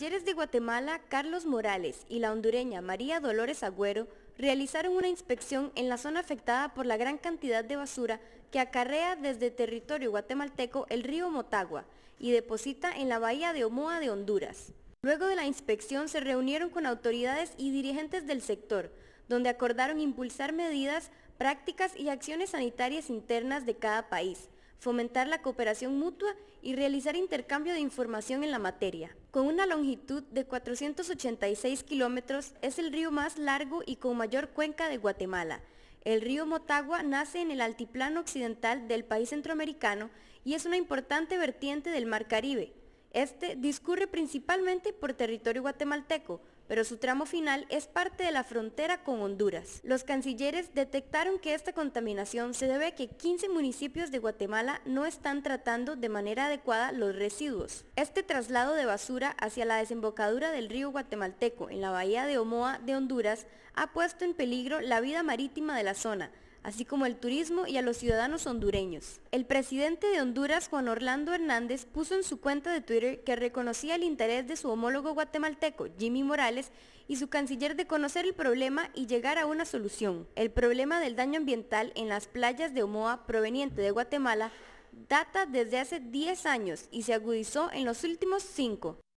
cancilleres de Guatemala, Carlos Morales, y la hondureña María Dolores Agüero realizaron una inspección en la zona afectada por la gran cantidad de basura que acarrea desde territorio guatemalteco el río Motagua y deposita en la bahía de Omoa de Honduras. Luego de la inspección se reunieron con autoridades y dirigentes del sector, donde acordaron impulsar medidas, prácticas y acciones sanitarias internas de cada país fomentar la cooperación mutua y realizar intercambio de información en la materia. Con una longitud de 486 kilómetros, es el río más largo y con mayor cuenca de Guatemala. El río Motagua nace en el altiplano occidental del país centroamericano y es una importante vertiente del Mar Caribe. Este discurre principalmente por territorio guatemalteco, pero su tramo final es parte de la frontera con Honduras. Los cancilleres detectaron que esta contaminación se debe a que 15 municipios de Guatemala no están tratando de manera adecuada los residuos. Este traslado de basura hacia la desembocadura del río guatemalteco en la bahía de Omoa de Honduras ha puesto en peligro la vida marítima de la zona, así como el turismo y a los ciudadanos hondureños. El presidente de Honduras, Juan Orlando Hernández, puso en su cuenta de Twitter que reconocía el interés de su homólogo guatemalteco, Jimmy Morales, y su canciller de conocer el problema y llegar a una solución. El problema del daño ambiental en las playas de Omoa proveniente de Guatemala data desde hace 10 años y se agudizó en los últimos 5.